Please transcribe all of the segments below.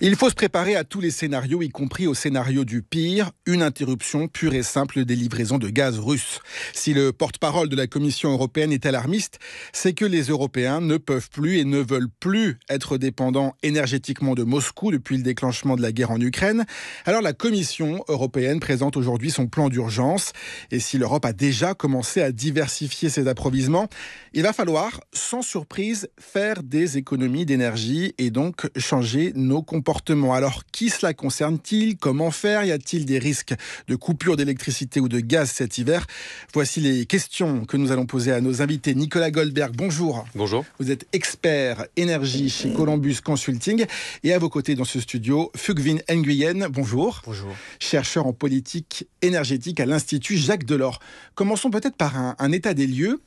Il faut se préparer à tous les scénarios, y compris au scénario du pire, une interruption pure et simple des livraisons de gaz russe. Si le porte-parole de la Commission européenne est alarmiste, c'est que les Européens ne peuvent plus et ne veulent plus être dépendants énergétiquement de Moscou depuis le déclenchement de la guerre en Ukraine. Alors la Commission européenne présente aujourd'hui son plan d'urgence. Et si l'Europe a déjà commencé à diversifier ses approvisionnements, il va falloir, sans surprise, faire des économies d'énergie et donc changer nos comportements alors, qui cela concerne-t-il Comment faire Y a-t-il des risques de coupure d'électricité ou de gaz cet hiver Voici les questions que nous allons poser à nos invités. Nicolas Goldberg, bonjour. Bonjour. Vous êtes expert énergie chez Columbus Consulting. Et à vos côtés dans ce studio, Fugvin Nguyen, bonjour. Bonjour. Chercheur en politique énergétique à l'Institut Jacques Delors. Commençons peut-être par un, état des lieux.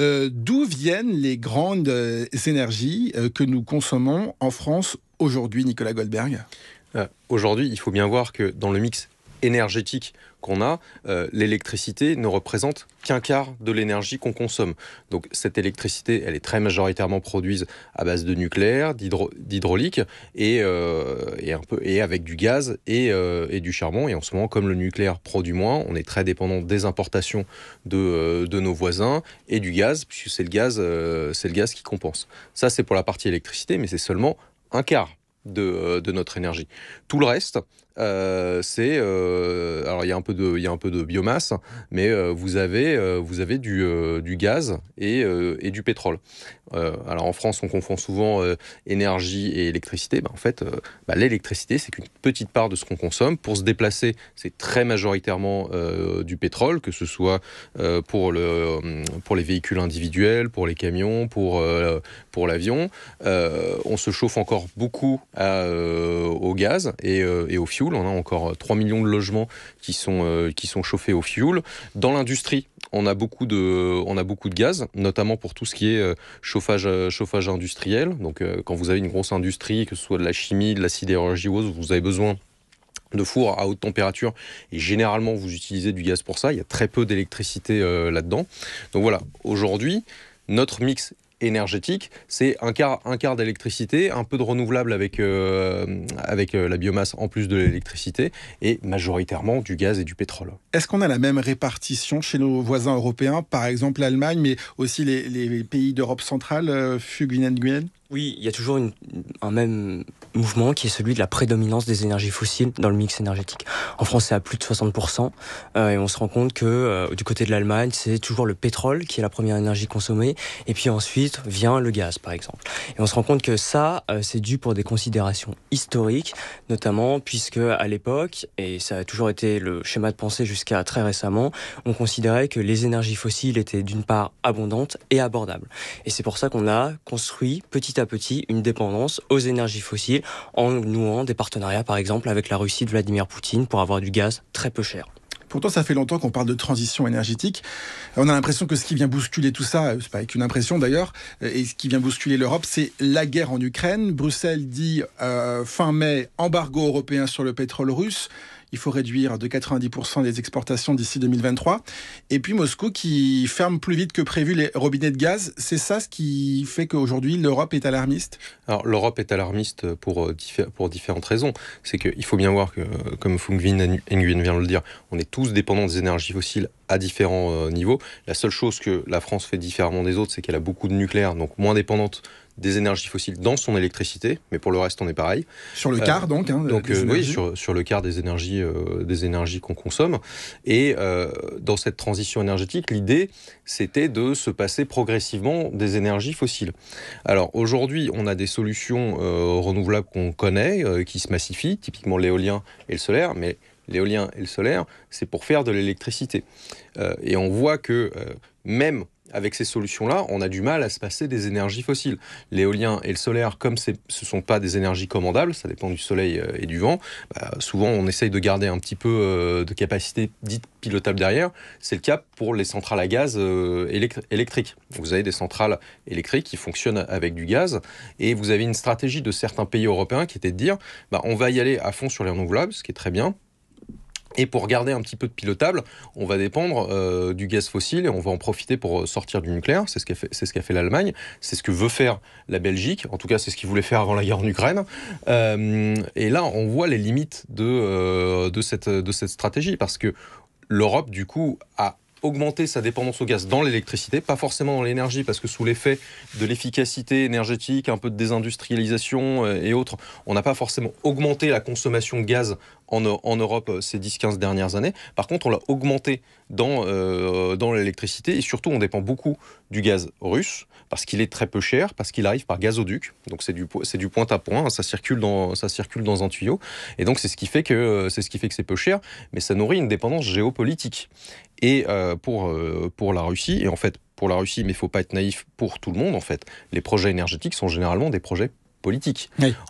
Euh, d'où viennent les grandes euh, énergies euh, que nous consommons en France aujourd'hui, Nicolas Goldberg euh, Aujourd'hui, il faut bien voir que dans le mix énergétique qu'on a, euh, l'électricité ne représente qu'un quart de l'énergie qu'on consomme. Donc cette électricité, elle est très majoritairement produite à base de nucléaire, d'hydraulique et, euh, et, un peu et avec du gaz et, et, du charbon. Et en ce moment, comme le nucléaire produit moins, on est très dépendant des importations de, de nos voisins et du gaz, puisque c'est le gaz, c'est le gaz qui compense. Ça, c'est pour la partie électricité, mais c'est seulement un quart euh, de, notre énergie. Tout le reste, euh, c'est euh, alors il y a un peu de il un peu de biomasse, mais euh, vous avez vous avez du, du gaz et, et, du pétrole. alors en France, on confond souvent énergie et électricité. Ben, en fait, ben, l'électricité c'est qu'une petite part de ce qu'on consomme pour se déplacer. C'est très majoritairement du pétrole, que ce soit pour le pour les véhicules individuels, pour les camions, pour pour l'avion. on se chauffe encore beaucoup au gaz et, au fuel on a encore 3 euh, millions de logements qui sont, euh, qui sont chauffés au fioul. Dans l'industrie, on a beaucoup de, on a beaucoup de gaz, notamment pour tout ce qui est euh, chauffage, chauffage industriel. Donc, quand vous avez une grosse industrie, que ce soit de la chimie, de la sidérurgie ou autre, vous avez besoin de fours à haute température et généralement vous utilisez du gaz pour ça, il y a très peu d'électricité là-dedans. Donc voilà, aujourd'hui, notre mix énergétique, c'est un quart, un quart d'électricité, un peu de renouvelable avec, euh, avec euh, la biomasse en plus de l'électricité, et majoritairement du gaz et du pétrole. Est-ce qu'on a la même répartition chez nos voisins européens, par exemple l'Allemagne, mais aussi les, pays d'Europe centrale, euh, fuguinen oui, il y a toujours un même mouvement qui est celui de la prédominance des énergies fossiles dans le mix énergétique. En France, c'est à plus de 60%, euh, et on se rend compte que euh, du côté de l'Allemagne, c'est toujours le pétrole qui est la première énergie consommée, et puis ensuite vient le gaz, par exemple. Et on se rend compte que ça, euh, c'est dû pour des considérations historiques, notamment puisque à l'époque, et ça a toujours été le schéma de pensée jusqu'à très récemment, on considérait que les énergies fossiles étaient d'une part abondantes et abordables. Et c'est pour ça qu'on a construit petit à petit une dépendance aux énergies fossiles en nouant des partenariats par exemple avec la Russie de Vladimir Poutine pour avoir du gaz très peu cher. Pourtant, ça fait longtemps qu'on parle de transition énergétique. On a l'impression que ce qui vient bousculer tout ça, euh, c'est pas une impression d'ailleurs, euh, et ce qui vient bousculer l'Europe, c'est la guerre en Ukraine. Bruxelles dit euh, fin mai embargo européen sur le pétrole russe il faut réduire de 90% les exportations d'ici 2023. Et puis Moscou qui ferme plus vite que prévu les robinets de gaz. C'est ça ce qui fait qu'aujourd'hui l'Europe est alarmiste Alors l'Europe est alarmiste pour, euh, pour différentes raisons. C'est qu'il faut bien voir que, euh, comme Fung Nguyen vient de le dire, on est tous dépendants des énergies fossiles à différents euh, niveaux. La seule chose que la France fait différemment des autres, c'est qu'elle a beaucoup de nucléaire, donc moins dépendante des énergies fossiles dans son électricité, mais pour le reste, on est pareil. Sur le quart, euh, donc hein, Donc, euh, oui, sur, sur, le quart des énergies, des énergies qu'on consomme. Et dans cette transition énergétique, l'idée, c'était de se passer progressivement des énergies fossiles. Alors, aujourd'hui, on a des solutions renouvelables qu'on connaît, qui se massifient, typiquement l'éolien et le solaire, mais l'éolien et le solaire, c'est pour faire de l'électricité. Euh, et on voit que euh, même avec ces solutions-là, on a du mal à se passer des énergies fossiles. L'éolien et le solaire, comme ce ne sont pas des énergies commandables, ça dépend du soleil euh, et du vent, bah, souvent on essaye de garder un petit peu de capacité dite pilotable derrière. C'est le cas pour les centrales à gaz électriques. Vous avez des centrales électriques qui fonctionnent avec du gaz, et vous avez une stratégie de certains pays européens qui était de dire, bah on va y aller à fond sur les renouvelables, ce qui est très bien, et pour garder un petit peu de pilotable, on va dépendre euh, du gaz fossile et on va en profiter pour euh, sortir du nucléaire. C'est ce qu'a fait, l'Allemagne, c'est ce que veut faire la Belgique. En tout cas, c'est ce qu'ils voulaient faire avant la guerre en Ukraine. Euh, et là, on voit les limites de, cette, stratégie parce que l'Europe, du coup, a augmenté sa dépendance au gaz dans l'électricité, pas forcément dans l'énergie, parce que sous l'effet de l'efficacité énergétique, un peu de désindustrialisation et autres, on n'a pas forcément augmenté la consommation de gaz en, Europe euh, ces 10-15 dernières années. Par contre, on l'a augmenté dans, euh, dans l'électricité et surtout on dépend beaucoup du gaz russe parce qu'il est très peu cher, parce qu'il arrive par gazoduc, donc c'est du, c'est du point à point, hein. ça, circule dans, ça circule dans un tuyau, et donc c'est ce qui fait que euh, c'est ce peu cher, mais ça nourrit une dépendance géopolitique. Et pour, pour la Russie, et en fait pour la Russie, mais il ne faut pas être naïf pour tout le monde en fait, les projets énergétiques sont généralement des projets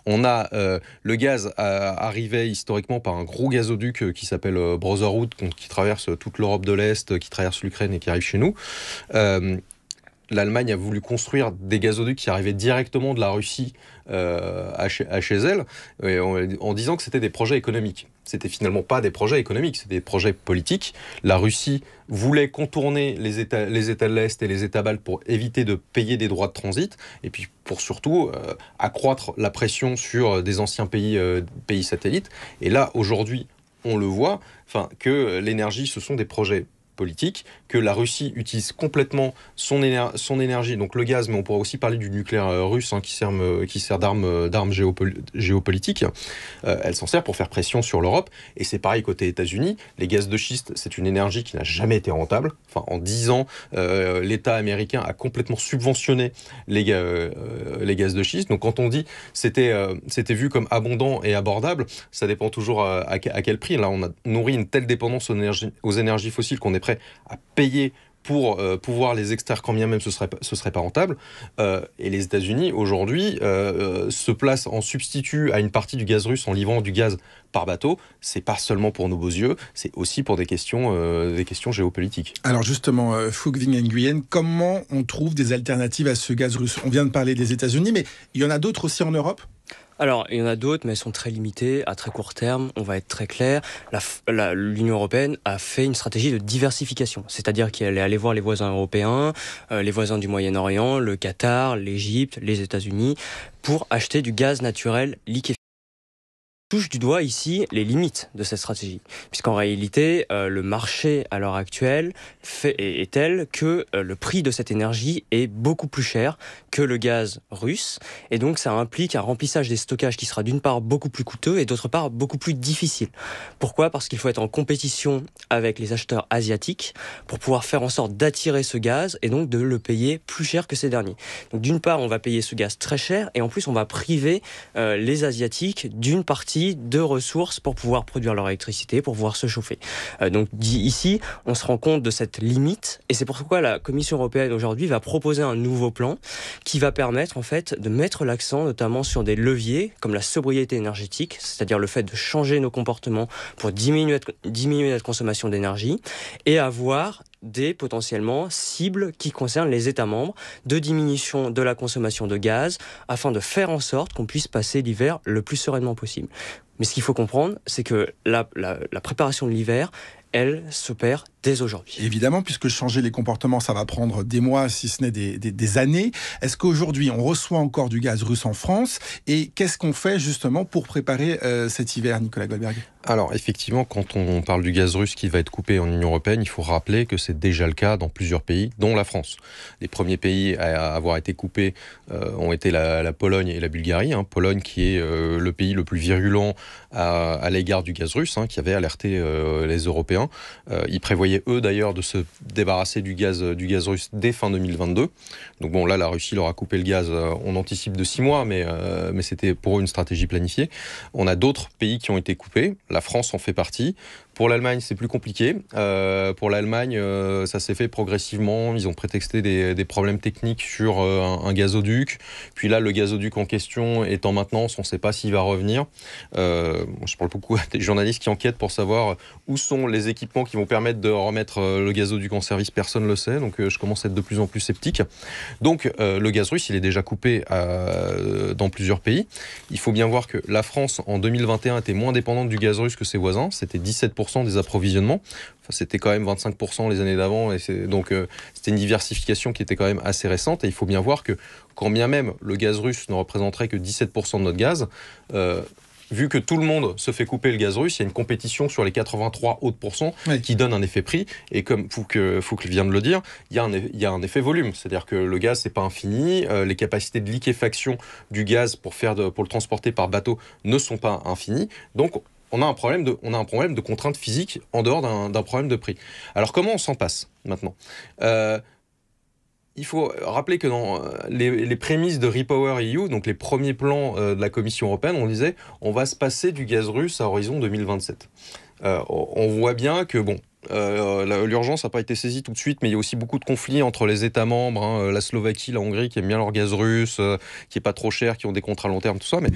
on a euh, le gaz euh, arrivé historiquement par un gros gazoduc euh, qui s'appelle Brotherhood, qui traverse toute l'Europe de l'Est, qui traverse l'Ukraine et qui arrive chez nous. l'Allemagne a voulu construire des gazoducs qui arrivaient directement de la Russie à, chez, elle, en disant que c'était des projets économiques c'était finalement pas des projets économiques, c'était des projets politiques. La Russie voulait contourner les États, les États de l'Est et les États baltes pour éviter de payer des droits de transit, et puis pour surtout euh, accroître la pression sur euh, des anciens pays, euh, pays satellites. Et là, aujourd'hui, on le voit, que l'énergie, ce sont des projets politique, que la Russie utilise complètement son, son énergie, donc le gaz, mais on pourra aussi parler du nucléaire euh, russe hein, qui sert, euh, qui sert d'arme euh, géopolitique. elle s'en sert pour faire pression sur l'Europe. Et c'est pareil côté États-Unis. Les gaz de schiste, c'est une énergie qui n'a jamais été rentable. Enfin, en 10 ans, l'État américain a complètement subventionné les, les gaz de schiste. Donc quand on dit c'était c'était vu comme abondant et abordable, ça dépend toujours à, quel prix. Là, on a nourri une telle dépendance aux énergies, aux énergies fossiles qu'on est à payer pour euh, pouvoir les extraire quand bien même ce serait, ce serait pas rentable. Euh, et les États-Unis, aujourd'hui, euh, se placent en substitut à une partie du gaz russe en livrant du gaz par bateau. C'est pas seulement pour nos beaux yeux, c'est aussi pour des questions, des questions géopolitiques. Alors justement, Fugving Nguyen, comment on trouve des alternatives à ce gaz russe On vient de parler des États-Unis, mais il y en a d'autres aussi en Europe alors, il y en a d'autres, mais elles sont très limitées, à très court terme. On va être très clair. L'Union européenne a fait une stratégie de diversification, c'est-à-dire qu'elle est allée voir les voisins européens, euh, les voisins du Moyen-Orient, le Qatar, l'Égypte, les États-Unis, pour acheter du gaz naturel liquéfié touche du doigt ici les limites de cette stratégie, puisqu'en réalité, euh, le marché à l'heure actuelle fait, est, tel que euh, le prix de cette énergie est beaucoup plus cher que le gaz russe, et donc ça implique un remplissage des stockages qui sera d'une part beaucoup plus coûteux et d'autre part beaucoup plus difficile. Pourquoi Parce qu'il faut être en compétition avec les acheteurs asiatiques pour pouvoir faire en sorte d'attirer ce gaz et donc de le payer plus cher que ces derniers. Donc d'une part, on va payer ce gaz très cher et en plus, on va priver euh, les Asiatiques d'une partie de ressources pour pouvoir produire leur électricité, pour pouvoir se chauffer. Euh, donc ici, on se rend compte de cette limite et c'est pourquoi la Commission européenne aujourd'hui va proposer un nouveau plan qui va permettre en fait de mettre l'accent notamment sur des leviers comme la sobriété énergétique, c'est-à-dire le fait de changer nos comportements pour diminuer, diminuer notre consommation d'énergie et avoir des potentiellement cibles qui concernent les États membres de diminution de la consommation de gaz afin de faire en sorte qu'on puisse passer l'hiver le plus sereinement possible. Mais ce qu'il faut comprendre, c'est que la, la préparation de l'hiver, elle s'opère dès aujourd'hui. Évidemment, puisque changer les comportements, ça va prendre des mois, si ce n'est des, années. Est-ce qu'aujourd'hui, on reçoit encore du gaz russe en France Et qu'est-ce qu'on fait justement pour préparer euh, cet hiver, Nicolas Goldberg Alors, effectivement, quand on parle du gaz russe qui va être coupé en Union européenne, il faut rappeler que c'est déjà le cas dans plusieurs pays, dont la France. Les premiers pays à avoir été coupés euh, ont été la, Pologne et la Bulgarie. Hein. Pologne qui est euh, le pays le plus virulent à, l'égard du gaz russe, hein, qui avait alerté les Européens. il prévoyait eux d'ailleurs de se débarrasser du gaz, euh, du gaz russe dès fin 2022. Donc bon, là, la Russie leur a coupé le gaz, euh, on anticipe de six mois, mais, euh, mais c'était pour eux une stratégie planifiée. On a d'autres pays qui ont été coupés, la France en fait partie. Pour l'Allemagne, c'est plus compliqué. Euh, pour l'Allemagne, euh, ça s'est fait progressivement. Ils ont prétexté des, problèmes techniques sur euh, un, gazoduc. Puis là, le gazoduc en question est en maintenance. On ne sait pas s'il va revenir. je parle beaucoup à des journalistes qui enquêtent pour savoir où sont les équipements qui vont permettre de remettre le gazoduc en service. Personne ne le sait. Donc je commence à être de plus en plus sceptique. Donc le gaz russe, il est déjà coupé dans plusieurs pays. Il faut bien voir que la France, en 2021, était moins dépendante du gaz russe que ses voisins. C'était 17% des approvisionnements. Enfin, c'était quand même 25% les années d'avant, et donc euh, c'était une diversification qui était quand même assez récente. Et il faut bien voir que, quand bien même le gaz russe ne représenterait que 17% de notre gaz, euh, vu que tout le monde se fait couper le gaz russe, il y a une compétition sur les 83 autres pourcents qui donne un effet prix. Et comme Fouque, vient de le dire, il y a un, il un effet volume. C'est-à-dire que le gaz, c'est pas infini. Euh, les capacités de liquéfaction du gaz pour, faire de, pour le transporter par bateau ne sont pas infinies. Donc, on a un problème de, on a un problème de contrainte physique en dehors d'un problème de prix. Alors comment on s'en passe maintenant euh, il faut rappeler que dans euh, les, prémices de Repower EU, donc les premiers plans euh, de la Commission européenne, on disait on va se passer du gaz russe à horizon 2027. on voit bien que bon, l'urgence n'a pas été saisie tout de suite, mais il y a aussi beaucoup de conflits entre les États membres, hein, la Slovaquie, la Hongrie qui aiment bien leur gaz russe, qui est pas trop cher, qui ont des contrats à long terme, tout ça. Mais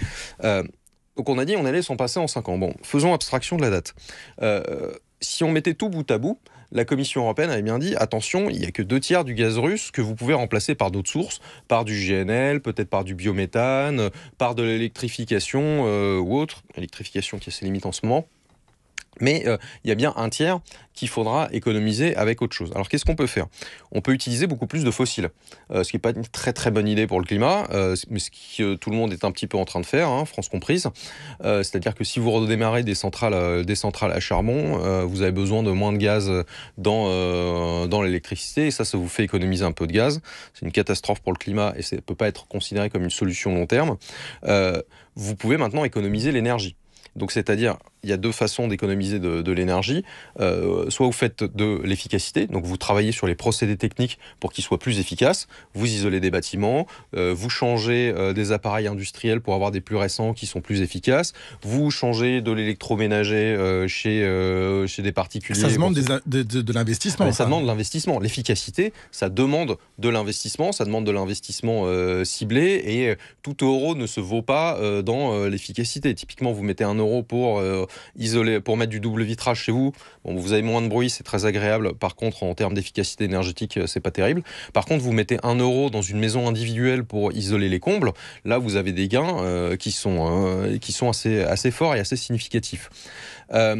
donc on a dit on allait s'en passer en 5 ans. Bon, faisons abstraction de la date. Euh, si on mettait tout bout à bout, la Commission européenne avait bien dit attention, il n'y a que deux tiers du gaz russe que vous pouvez remplacer par d'autres sources, par du GNL, peut-être par du biométhane, par de l'électrification euh, ou autre, électrification qui a ses limites en ce moment. Mais euh, il y a bien un tiers qu'il faudra économiser avec autre chose. Alors qu'est-ce qu'on peut faire On peut utiliser beaucoup plus de fossiles, euh, ce qui n'est pas une très très bonne idée pour le climat, euh, mais ce que tout le monde est un petit peu en train de faire, hein, France comprise. C'est-à-dire que si vous redémarrez des centrales, des à charbon, vous avez besoin de moins de gaz dans, dans l'électricité, et ça, ça vous fait économiser un peu de gaz. C'est une catastrophe pour le climat, et ça ne peut pas être considéré comme une solution long terme. vous pouvez maintenant économiser l'énergie. Donc, c'est-à-dire il y a deux façons d'économiser de, l'énergie. Euh, soit vous faites de l'efficacité, donc vous travaillez sur les procédés techniques pour qu'ils soient plus efficaces, vous isolez des bâtiments, euh, vous changez euh, des appareils industriels pour avoir des plus récents qui sont plus efficaces, vous changez de l'électroménager chez, chez des particuliers. Ça demande de, l'investissement. Ça demande de l'investissement. L'efficacité, ça demande de l'investissement, ça demande de l'investissement ciblé et tout euro ne se vaut pas dans l'efficacité. Typiquement, vous mettez un euro pour isoler, pour mettre du double vitrage chez vous, bon, vous avez moins de bruit, c'est très agréable. Par contre, en termes d'efficacité énergétique, euh, c'est pas terrible. Par contre, vous mettez un euro dans une maison individuelle pour isoler les combles, là, vous avez des gains euh, qui sont, euh, qui sont assez, assez forts et assez significatifs.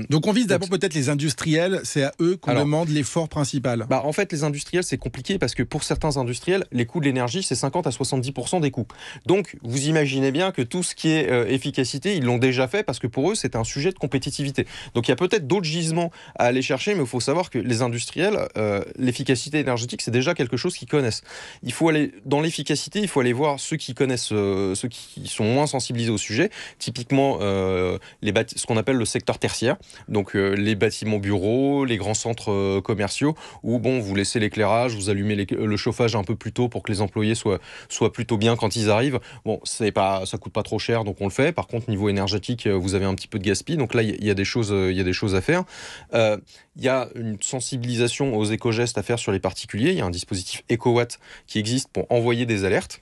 donc on vise d'abord peut-être les industriels, c'est à eux qu'on demande l'effort principal. Bah en fait les industriels c'est compliqué parce que pour certains industriels les coûts de l'énergie c'est 50 à 70% des coûts. Donc vous imaginez bien que tout ce qui est efficacité ils l'ont déjà fait parce que pour eux c'est un sujet de compétitivité. Donc il y a peut-être d'autres gisements à aller chercher, mais il faut savoir que les industriels, euh, l'efficacité énergétique, c'est déjà quelque chose qu'ils connaissent. Il faut aller dans l'efficacité, il faut aller voir ceux qui connaissent, euh, ceux qui sont moins sensibilisés au sujet, typiquement euh, ce qu'on appelle le secteur tertiaire, donc les bâtiments bureaux, les grands centres commerciaux, où bon, vous laissez l'éclairage, vous allumez le chauffage un peu plus tôt pour que les employés soient, plutôt bien quand ils arrivent. Bon, c'est pas, ça coûte pas trop cher, donc on le fait. Par contre, niveau énergétique, vous avez un petit peu de gaspillage, donc donc là, il y, a des choses, euh, y a des choses à faire. Euh, il y a une sensibilisation aux éco-gestes à faire sur les particuliers. Il y a un dispositif EcoWatt qui existe pour envoyer des alertes.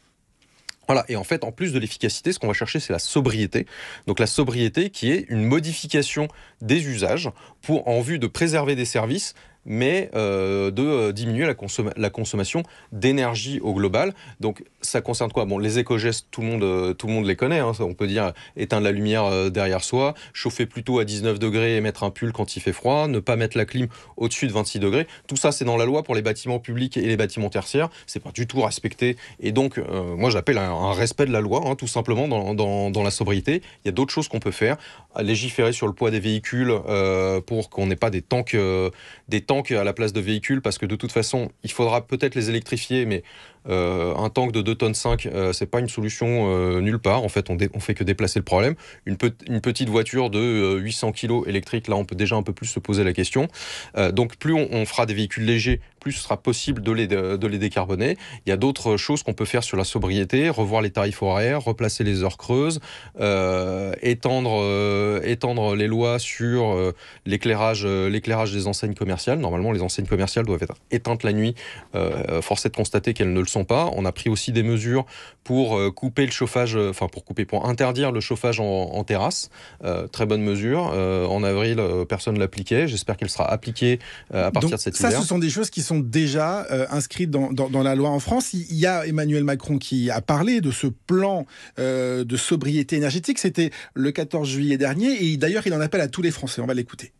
Voilà, et en fait, en plus de l'efficacité, ce qu'on va chercher, c'est la sobriété. Donc la sobriété qui est une modification des usages pour, en vue de préserver des services mais euh, de euh, diminuer la, la consommation d'énergie au global. Donc ça concerne quoi Bon, les éco-gestes, tout, le monde, euh, tout le monde les connaît. Hein. on peut dire éteindre la lumière derrière soi, chauffer plutôt à 19 degrés et mettre un pull quand il fait froid, ne pas mettre la clim au-dessus de 26 degrés. Tout ça, c'est dans la loi pour les bâtiments publics et les bâtiments tertiaires. C'est pas du tout respecté. Et donc, moi, j'appelle un, respect de la loi, hein, tout simplement, dans, dans, dans, la sobriété. Il y a d'autres choses qu'on peut faire. Légiférer sur le poids des véhicules pour qu'on n'ait pas des tanks, des qu'à à la place de véhicules parce que de toute façon, il faudra peut-être les électrifier, mais euh, un tank de 2 tonnes 5, euh, c'est pas une solution euh, nulle part. En fait, on, on, fait que déplacer le problème. Une, une petite voiture de 800 kg électrique, là, on peut déjà un peu plus se poser la question. donc, plus on, fera des véhicules légers, plus ce sera possible de les, de les décarboner. Il y a d'autres choses qu'on peut faire sur la sobriété, revoir les tarifs horaires, replacer les heures creuses, étendre, étendre les lois sur l'éclairage, l'éclairage des enseignes commerciales. Normalement, les enseignes commerciales doivent être éteintes la nuit. force de constater qu'elles ne le sont pas. On a pris aussi des mesures pour euh, couper le chauffage, euh, enfin pour couper, pour interdire le chauffage en, terrasse. Euh, très bonne mesure. en avril, personne ne l'appliquait. J'espère qu'elle sera appliquée à partir de cette année. Ça, ce sont des choses qui sont déjà inscrites dans, dans, la loi en France. Il y a Emmanuel Macron qui a parlé de ce plan de sobriété énergétique. C'était le 14 juillet dernier. Et d'ailleurs, il en appelle à tous les Français. On va l'écouter.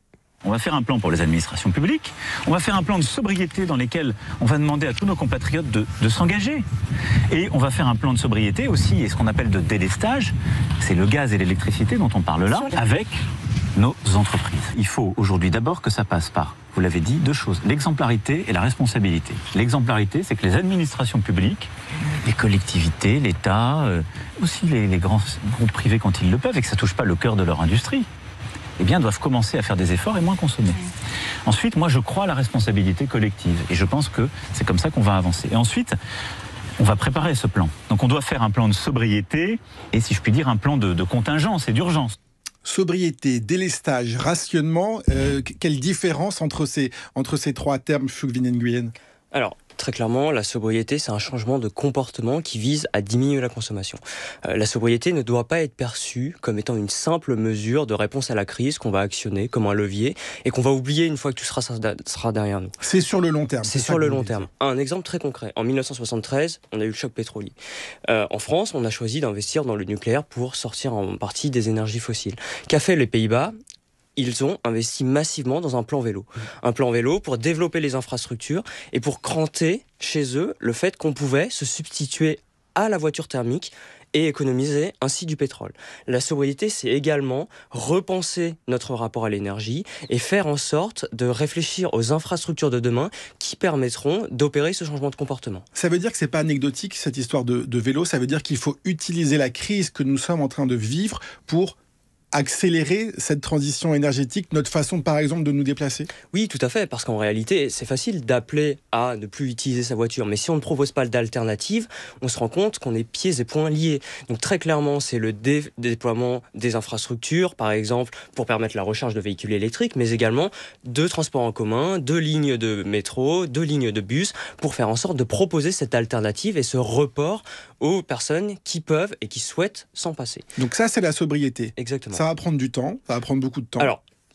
On va faire un plan pour les administrations publiques, on va faire un plan de sobriété dans lequel on va demander à tous nos compatriotes de, s'engager. Et on va faire un plan de sobriété aussi, et ce qu'on appelle de délestage, c'est le gaz et l'électricité dont on parle là, avec nos entreprises. Il faut aujourd'hui d'abord que ça passe par, vous l'avez dit, deux choses, l'exemplarité et la responsabilité. L'exemplarité, c'est que les administrations publiques, les collectivités, l'État, euh, aussi les, les grands groupes privés quand ils le peuvent, et que ça touche pas le cœur de leur industrie, eh bien, doivent commencer à faire des efforts et moins consommer. Ensuite, moi, je crois à la responsabilité collective et je pense que c'est comme ça qu'on va avancer. Et ensuite, on va préparer ce plan. Donc, on doit faire un plan de sobriété et, si je puis dire, un plan de, contingence et d'urgence sobriété, délestage, rationnement, euh, quelle différence entre ces, entre ces trois termes, Fugvin Nguyen Alors, Très clairement, la sobriété, c'est un changement de comportement qui vise à diminuer la consommation. Euh, la sobriété ne doit pas être perçue comme étant une simple mesure de réponse à la crise qu'on va actionner comme un levier et qu'on va oublier une fois que tout sera, sera derrière nous. C'est sur le long terme. C'est sur le long terme. Un exemple très concret. En 1973, on a eu le choc pétrolier. Euh, en France, on a choisi d'investir dans le nucléaire pour sortir en partie des énergies fossiles. Qu'a fait les Pays-Bas ils ont investi massivement dans un plan vélo. Un plan vélo pour développer les infrastructures et pour cranter chez eux le fait qu'on pouvait se substituer à la voiture thermique et économiser ainsi du pétrole. La sobriété, c'est également repenser notre rapport à l'énergie et faire en sorte de réfléchir aux infrastructures de demain qui permettront d'opérer ce changement de comportement. Ça veut dire que ce n'est pas anecdotique cette histoire de, de vélo, ça veut dire qu'il faut utiliser la crise que nous sommes en train de vivre pour accélérer cette transition énergétique, notre façon par exemple de nous déplacer Oui, tout à fait, parce qu'en réalité, c'est facile d'appeler à ne plus utiliser sa voiture, mais si on ne propose pas d'alternative, on se rend compte qu'on est pieds et poings liés. Donc très clairement, c'est le déploiement des infrastructures, par exemple, pour permettre la recharge de véhicules électriques, mais également de transports en commun, de lignes de métro, de lignes de bus, pour faire en sorte de proposer cette alternative et ce report aux personnes qui peuvent et qui souhaitent s'en passer. Donc ça, c'est la sobriété. Exactement. Ça va prendre du temps, ça va prendre beaucoup de temps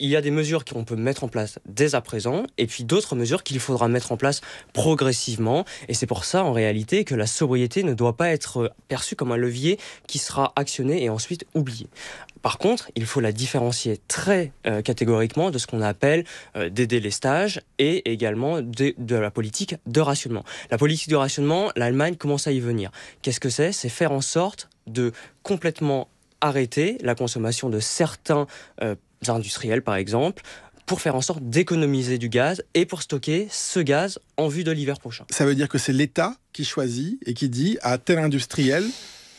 il y a des mesures qu'on peut mettre en place dès à présent, et puis d'autres mesures qu'il faudra mettre en place progressivement. Et c'est pour ça, en réalité, que la sobriété ne doit pas être perçue comme un levier qui sera actionné et ensuite oublié. Par contre, il faut la différencier très euh, catégoriquement de ce qu'on appelle d'aider euh, des délestages et également de, la politique de rationnement. La politique de rationnement, l'Allemagne commence à y venir. Qu'est-ce que c'est C'est faire en sorte de complètement arrêter la consommation de certains euh, industriels par exemple, pour faire en sorte d'économiser du gaz et pour stocker ce gaz en vue de l'hiver prochain. Ça veut dire que c'est l'État qui choisit et qui dit à tel industriel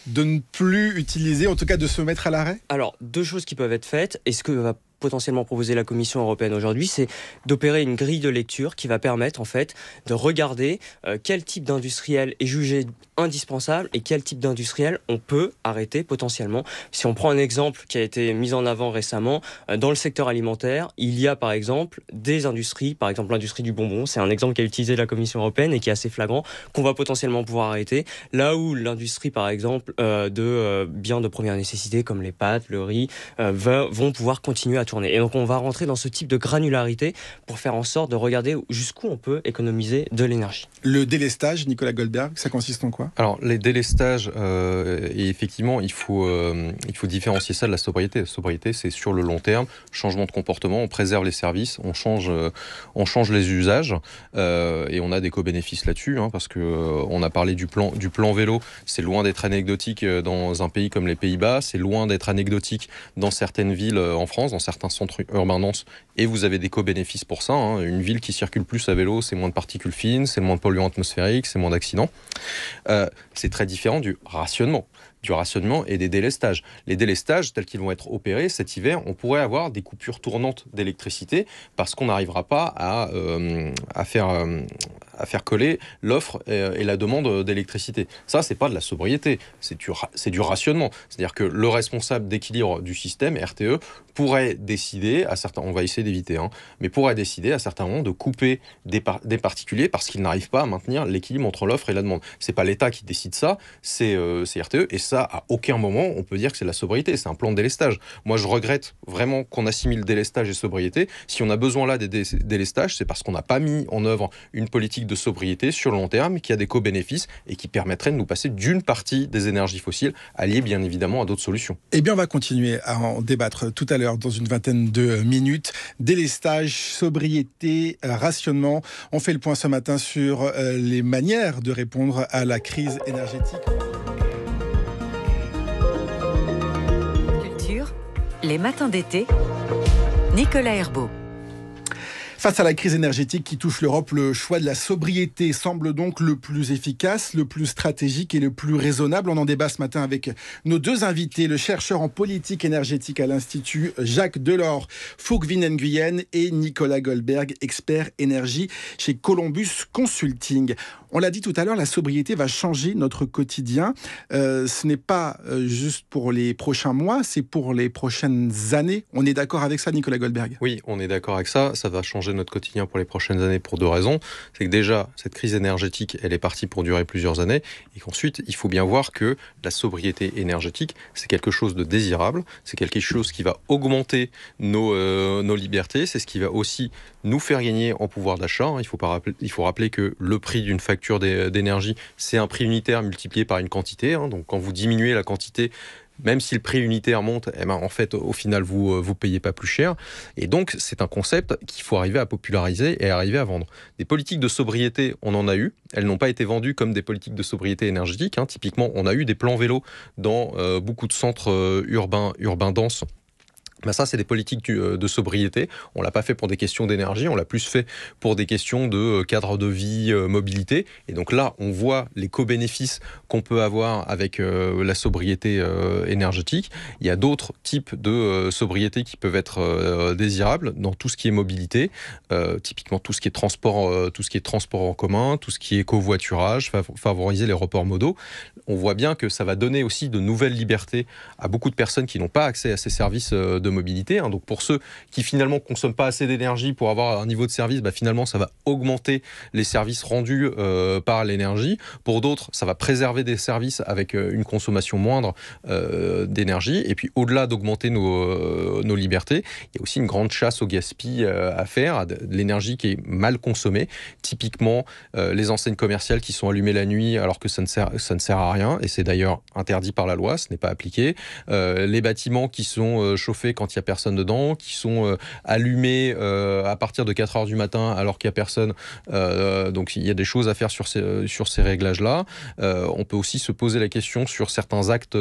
de ne plus utiliser, en tout cas de se mettre à l'arrêt Alors, deux choses qui peuvent être faites. Est-ce que va potentiellement proposé la Commission européenne aujourd'hui, c'est d'opérer une grille de lecture qui va permettre en fait de regarder euh, quel type d'industriel est jugé indispensable et quel type d'industriel on peut arrêter potentiellement. Si on prend un exemple qui a été mis en avant récemment, euh, dans le secteur alimentaire, il y a par exemple des industries, par exemple l'industrie du bonbon, c'est un exemple qui a utilisé la Commission européenne et qui est assez flagrant, qu'on va potentiellement pouvoir arrêter, là où l'industrie par exemple euh, de biens de première nécessité comme les pâtes, le riz, vont pouvoir continuer à tourner et donc on va rentrer dans ce type de granularité pour faire en sorte de regarder jusqu'où on peut économiser de l'énergie. Le délestage, Nicolas Goldberg, ça consiste en quoi Alors les délestages, euh, et effectivement, il faut, euh, il faut différencier ça de la sobriété. La sobriété, c'est sur le long terme, changement de comportement, on préserve les services, on change, euh, on change les usages et on a des co-bénéfices là-dessus, hein, parce que on a parlé du plan, du plan vélo, c'est loin d'être anecdotique dans un pays comme les Pays-Bas, c'est loin d'être anecdotique dans certaines villes en France, dans certains un centre urbain denses, et vous avez des co-bénéfices pour ça. Hein. Une ville qui circule plus à vélo, c'est moins de particules fines, c'est moins de polluants atmosphériques, c'est moins d'accidents. Euh, c'est très différent du rationnement du rationnement et des délestages. Les délestages, tels qu'ils vont être opérés cet hiver, on pourrait avoir des coupures tournantes d'électricité parce qu'on n'arrivera pas à, euh, à, faire, euh, à faire coller l'offre et, euh, la demande euh, d'électricité. Ça, c'est pas de la sobriété, c'est du, c'est du rationnement. C'est-à-dire que le responsable d'équilibre du système, RTE, pourrait décider, à certains, on va essayer d'éviter, hein, mais pourrait décider à certains moments de couper des, des particuliers parce qu'ils n'arrivent pas à maintenir l'équilibre entre l'offre et la demande. C'est pas l'État qui décide ça, c'est euh, RTE, et ça, à aucun moment, on peut dire que c'est la sobriété, c'est un plan de délestage. Moi, je regrette vraiment qu'on assimile délestage et sobriété. Si on a besoin là des délestages, c'est parce qu'on n'a pas mis en œuvre une politique de sobriété sur le long terme qui a des co-bénéfices et qui permettrait de nous passer d'une partie des énergies fossiles, alliées bien évidemment à d'autres solutions. Eh bien, on va continuer à en débattre tout à l'heure dans une vingtaine de minutes. Délestage, sobriété, euh, rationnement. On fait le point ce matin sur euh, les manières de répondre à la crise énergétique. Culture, les matins d'été. Nicolas Herbeau. Face à la crise énergétique qui touche l'Europe, le choix de la sobriété semble donc le plus efficace, le plus stratégique et le plus raisonnable. On en débat ce matin avec nos deux invités, le chercheur en politique énergétique à l'Institut Jacques Delors, fouque Nguyen et Nicolas Goldberg, expert énergie chez Columbus Consulting. On l'a dit tout à l'heure, la sobriété va changer notre quotidien. Euh, ce n'est pas euh, juste pour les prochains mois, c'est pour les prochaines années. On est d'accord avec ça, Nicolas Goldberg Oui, on est d'accord avec ça. Ça va changer notre quotidien pour les prochaines années pour deux raisons. C'est que déjà, cette crise énergétique, elle est partie pour durer plusieurs années, et qu'ensuite, il faut bien voir que la sobriété énergétique, c'est quelque chose de désirable, c'est quelque chose qui va augmenter nos, euh, libertés, c'est ce qui va aussi nous faire gagner en pouvoir d'achat. Hein. Il faut, rappeler, il faut rappeler que le prix d'une facture d'énergie, c'est un prix unitaire multiplié par une quantité. Hein. donc quand vous diminuez la quantité même si le prix unitaire monte, eh ben, en fait, au final, vous euh, vous payez pas plus cher. Et donc, c'est un concept qu'il faut arriver à populariser et arriver à vendre. Des politiques de sobriété, on en a eu. Elles n'ont pas été vendues comme des politiques de sobriété énergétique. Hein. Typiquement, on a eu des plans vélos dans euh, beaucoup de centres euh, urbains, urbains denses ça, c'est des politiques euh, de sobriété. On l'a pas fait pour des questions d'énergie, on l'a plus fait pour des questions de euh, cadre de vie, euh, mobilité. Et donc là, on voit les co-bénéfices qu'on peut avoir avec la sobriété énergétique. Il y a d'autres types de sobriété qui peuvent être désirables dans tout ce qui est mobilité, typiquement tout ce qui est transport, tout ce qui est transport en commun, tout ce qui est covoiturage, favoriser les reports modaux. On voit bien que ça va donner aussi de nouvelles libertés à beaucoup de personnes qui n'ont pas accès à ces services de mobilité. Hein. Donc pour ceux qui finalement consomment pas assez d'énergie pour avoir un niveau de service, bah, finalement ça va augmenter les services rendus euh, par l'énergie. Pour d'autres, ça va préserver des services avec euh, une consommation moindre euh, d'énergie. Et puis au-delà d'augmenter nos, libertés, il y a aussi une grande chasse au gaspillage à faire, de l'énergie qui est mal consommée. Typiquement, les enseignes commerciales qui sont allumées la nuit alors que ça ne sert, à rien, et c'est d'ailleurs interdit par la loi, ce n'est pas appliqué. les bâtiments qui sont chauffés quand il n'y a personne dedans, qui sont euh, allumés euh, à partir de 4 heures du matin alors qu'il n'y a personne. Euh, donc il y a des choses à faire sur ces, sur ces réglages-là. on peut aussi se poser la question sur certains actes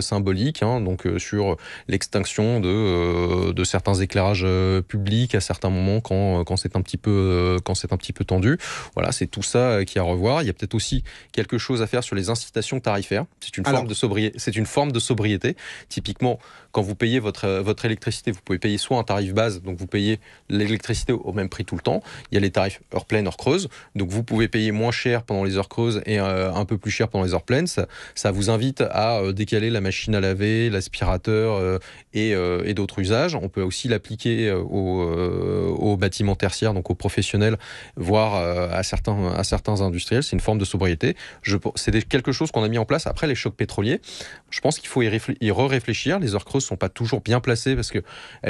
symboliques, hein, donc sur l'extinction de, de certains éclairages publics à certains moments quand, c'est un petit peu un petit peu tendu. Voilà, c'est tout ça qui à revoir. Il y a peut-être aussi quelque chose à faire sur les incitations tarifaires. C'est une C'est une forme de sobriété. Typiquement, quand vous payez votre, euh, votre électricité, vous pouvez payer soit un tarif base, donc vous payez l'électricité au même prix tout le temps. Il y a les tarifs heure pleine, heure creuse. Donc vous pouvez payer moins cher pendant les heures creuses et euh, un peu plus cher pendant les heures pleines. Ça, vous invite à euh, décaler la machine à laver, l'aspirateur et, d'autres usages. On peut aussi l'appliquer aux, bâtiments tertiaires, donc aux professionnels, voire à certains, à certains industriels. C'est une forme de sobriété. C'est quelque chose qu'on a mis en place après les chocs pétroliers. Je pense qu'il faut y, y re-réfléchir. Les heures creuses sont pas toujours bien placées parce que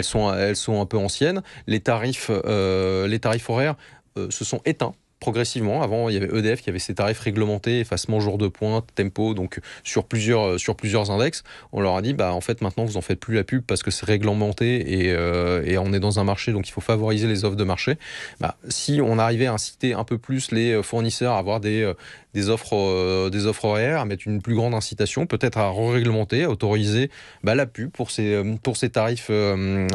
sont, elles sont un peu anciennes. Les tarifs, euh, les tarifs horaires euh, se sont éteints progressivement. Avant, il y avait EDF qui avait ses tarifs réglementés, effacement jour de pointe, tempo, donc euh, sur plusieurs, euh, sur plusieurs index. On leur a dit, bah, en fait, maintenant, vous en faites plus la pub parce que c'est réglementé et, euh, on est dans un marché, donc il faut favoriser les offres de marché. Bah, si on arrivait à inciter un peu plus les fournisseurs à avoir des, des offres, des offres horaires, à mettre une plus grande incitation, peut-être à réglementer, à autoriser bah, la pub pour ces, pour ces tarifs,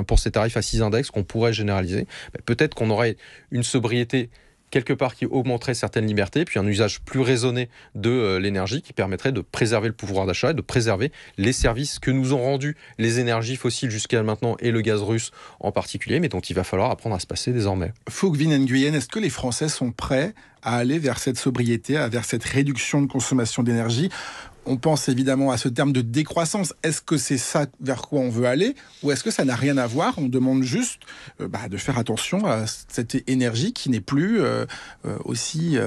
pour ces tarifs à six index qu'on pourrait généraliser, bah, peut-être qu'on aurait une sobriété quelque part qui augmenterait certaines libertés, puis un usage plus raisonné de euh, l'énergie qui permettrait de préserver le pouvoir d'achat et de préserver les services que nous ont rendus les énergies fossiles jusqu'à maintenant et le gaz russe en particulier, mais dont il va falloir apprendre à se passer désormais. Fougvin Nguyen, est-ce que les Français sont prêts à aller vers cette sobriété, vers cette réduction de consommation d'énergie on pense évidemment à ce terme de décroissance. Est-ce que c'est ça vers quoi on veut aller ou est-ce que ça n'a rien à voir On demande juste euh, bah, de faire attention à cette énergie qui n'est plus euh, euh, aussi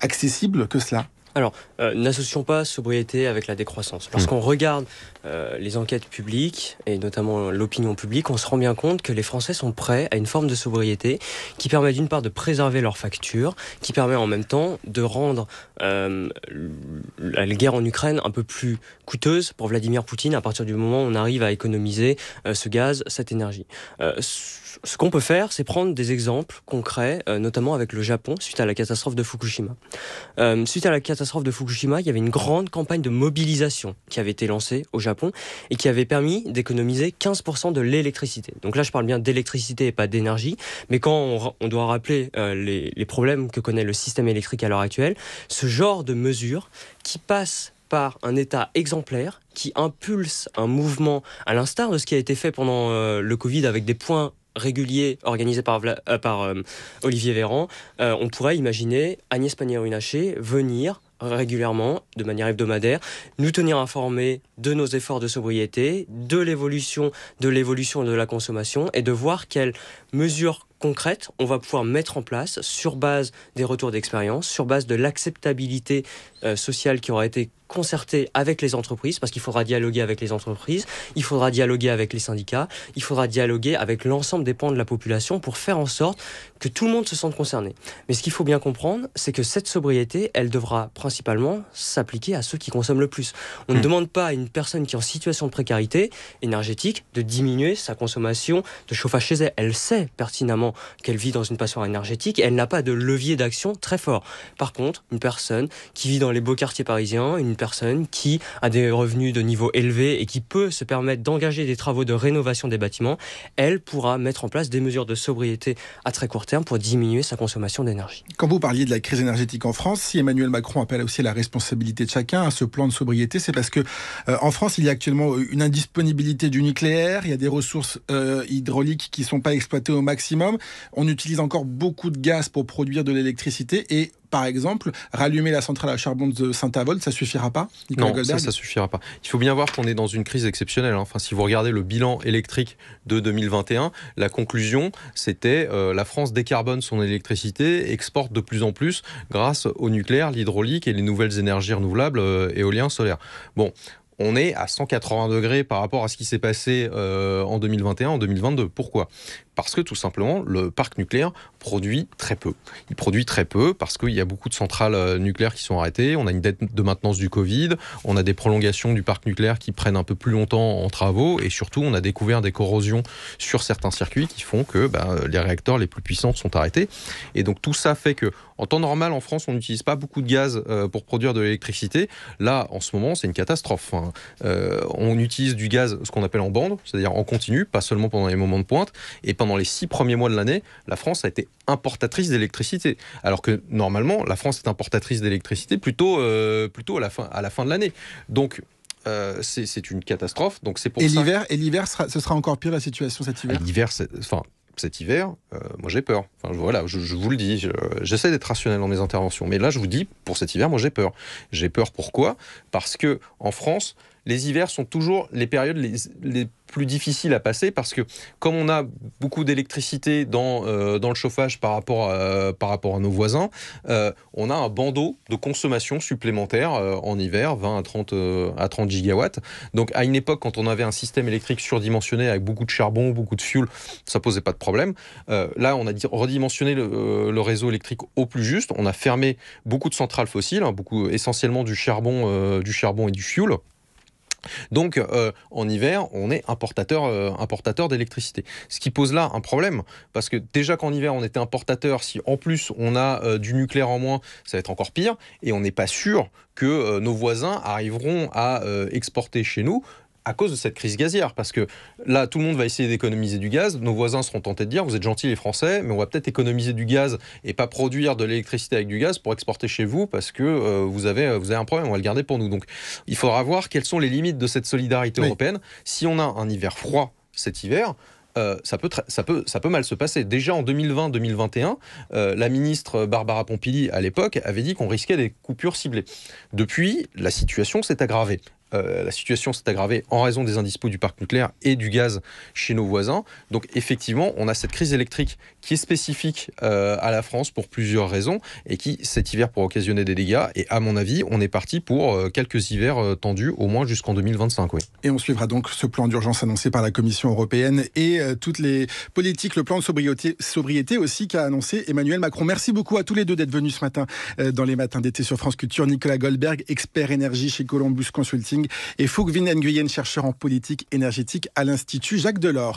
accessible que cela. Alors, euh, n'associons pas sobriété avec la décroissance. Lorsqu'on mmh. regarde euh, les enquêtes publiques, et notamment l'opinion publique, on se rend bien compte que les Français sont prêts à une forme de sobriété qui permet d'une part de préserver leurs factures, qui permet en même temps de rendre euh, la guerre en Ukraine un peu plus coûteuse pour Vladimir Poutine à partir du moment où on arrive à économiser ce gaz, cette énergie ce qu'on peut faire, c'est prendre des exemples concrets, euh, notamment avec le Japon, suite à la catastrophe de Fukushima. Euh, suite à la catastrophe de Fukushima, il y avait une grande campagne de mobilisation qui avait été lancée au Japon et qui avait permis d'économiser 15% de l'électricité. Donc là, je parle bien d'électricité et pas d'énergie, mais quand on, doit rappeler euh, les, problèmes que connaît le système électrique à l'heure actuelle, ce genre de mesures qui passent par un État exemplaire qui impulse un mouvement, à l'instar de ce qui a été fait pendant le Covid avec des points régulier organisé par, euh, euh, Olivier Véran, euh, on pourrait imaginer Agnès Pannier-Runacher venir régulièrement, de manière hebdomadaire, nous tenir informés de nos efforts de sobriété, de l'évolution de l'évolution de la consommation et de voir quelles mesures concrètes on va pouvoir mettre en place sur base des retours d'expérience, sur base de l'acceptabilité sociale qui aura été concerter avec les entreprises, parce qu'il faudra dialoguer avec les entreprises, il faudra dialoguer avec les syndicats, il faudra dialoguer avec l'ensemble des pans de la population pour faire en sorte que tout le monde se sente concerné. Mais ce qu'il faut bien comprendre, c'est que cette sobriété, elle devra principalement s'appliquer à ceux qui consomment le plus. On ne hmm. demande pas à une personne qui est en situation de précarité énergétique de diminuer sa consommation de chauffage chez elle. Elle sait pertinemment qu'elle vit dans une passion énergétique, et elle n'a pas de levier d'action très fort. Par contre, une personne qui vit dans les beaux quartiers parisiens, une personne qui a des revenus de niveau élevé et qui peut se permettre d'engager des travaux de rénovation des bâtiments, elle pourra mettre en place des mesures de sobriété à très court terme pour diminuer sa consommation d'énergie. Quand vous parliez de la crise énergétique en France, si Emmanuel Macron appelle aussi la responsabilité de chacun à ce plan de sobriété, c'est parce que euh, en France, il y a actuellement une indisponibilité du nucléaire, il y a des ressources euh, hydrauliques qui ne sont pas exploitées au maximum, on utilise encore beaucoup de gaz pour produire de l'électricité et par exemple, rallumer la centrale à charbon de Saint-Avold, ça suffira pas Non, ça, suffira pas. Il faut bien voir qu'on est dans une crise exceptionnelle. Hein. Enfin, si vous regardez le bilan électrique de 2021, la conclusion, c'était euh, la France décarbone son électricité, exporte de plus en plus grâce au nucléaire, l'hydraulique et les nouvelles énergies renouvelables, euh, éolien, solaire. Bon, on est à 180 degrés par rapport à ce qui s'est passé euh, en 2021, en 2022. Pourquoi Parce que tout simplement, le parc nucléaire produit très peu. Il produit très peu parce qu'il y a beaucoup de centrales euh, nucléaires qui sont arrêtées, on a une dette de maintenance du Covid, on a des prolongations du parc nucléaire qui prennent un peu plus longtemps en travaux, et surtout, on a découvert des corrosions sur certains circuits qui font que ben, les réacteurs les plus puissants sont arrêtés. Et donc tout ça fait que en temps normal, en France, on n'utilise pas beaucoup de gaz euh, pour produire de l'électricité. Là, en ce moment, c'est une catastrophe. Hein. Euh, on utilise du gaz, ce qu'on appelle en bande, c'est-à-dire en continu, pas seulement pendant les moments de pointe. Et pendant les six premiers mois de l'année, la France a été importatrice d'électricité. Alors que normalement, la France est importatrice d'électricité plutôt, euh, plutôt à, la fin, à la fin de l'année. Donc, c'est une catastrophe. Donc c'est pour et l'hiver, et l'hiver, ce sera encore pire la situation cet hiver. L'hiver, enfin, cet hiver, euh, moi j'ai peur. Enfin, voilà, je, vous le dis, j'essaie d'être rationnel dans mes interventions, mais là je vous dis, pour cet hiver, moi j'ai peur. J'ai peur pourquoi Parce que en France, les hivers sont toujours les périodes les, plus difficiles à passer parce que comme on a beaucoup d'électricité dans, euh, dans le chauffage par rapport à, par rapport à nos voisins, euh, on a un bandeau de consommation supplémentaire euh, en hiver, 20 à 30, à 30 gigawatts. Donc à une époque, quand on avait un système électrique surdimensionné avec beaucoup de charbon, beaucoup de fuel, ça posait pas de problème. là, on a redimensionné le, le, réseau électrique au plus juste. On a fermé beaucoup de centrales fossiles, hein, beaucoup, essentiellement du charbon, du charbon et du fuel. Donc euh, en hiver, on est importateur, euh, importateur d'électricité. Ce qui pose là un problème, parce que déjà qu'en hiver, on était importateur, si en plus on a euh, du nucléaire en moins, ça va être encore pire, et on n'est pas sûr que nos voisins arriveront à exporter chez nous à cause de cette crise gazière. Parce que là, tout le monde va essayer d'économiser du gaz. Nos voisins seront tentés de dire Vous êtes gentils les Français, mais on va peut-être économiser du gaz et pas produire de l'électricité avec du gaz pour exporter chez vous parce que euh, vous, avez, euh, vous avez un problème, on va le garder pour nous. Donc il faudra voir quelles sont les limites de cette solidarité européenne. Si on a un hiver froid cet hiver, euh, ça, peut ça, peut, ça peut mal se passer. Déjà en 2020-2021, la ministre Barbara Pompili, à l'époque, avait dit qu'on risquait des coupures ciblées. Depuis, la situation s'est aggravée. Euh, la situation s'est aggravée en raison des indispos du parc nucléaire et du gaz chez nos voisins. Donc effectivement, on a cette crise électrique qui est spécifique euh, à la France pour plusieurs raisons et qui cet hiver pour occasionner des dégâts. Et à mon avis, on est parti pour euh, quelques hivers tendus au moins jusqu'en 2025. Oui. Et on suivra donc ce plan d'urgence annoncé par la Commission européenne et toutes les politiques, le plan de sobriété, sobriété aussi qu'a annoncé Emmanuel Macron. Merci beaucoup à tous les deux d'être venus ce matin dans les matins d'été sur France Culture. Nicolas Goldberg, expert énergie chez Columbus Consulting et Foukvin Nguyen, chercheur en politique énergétique à l'Institut Jacques Delors.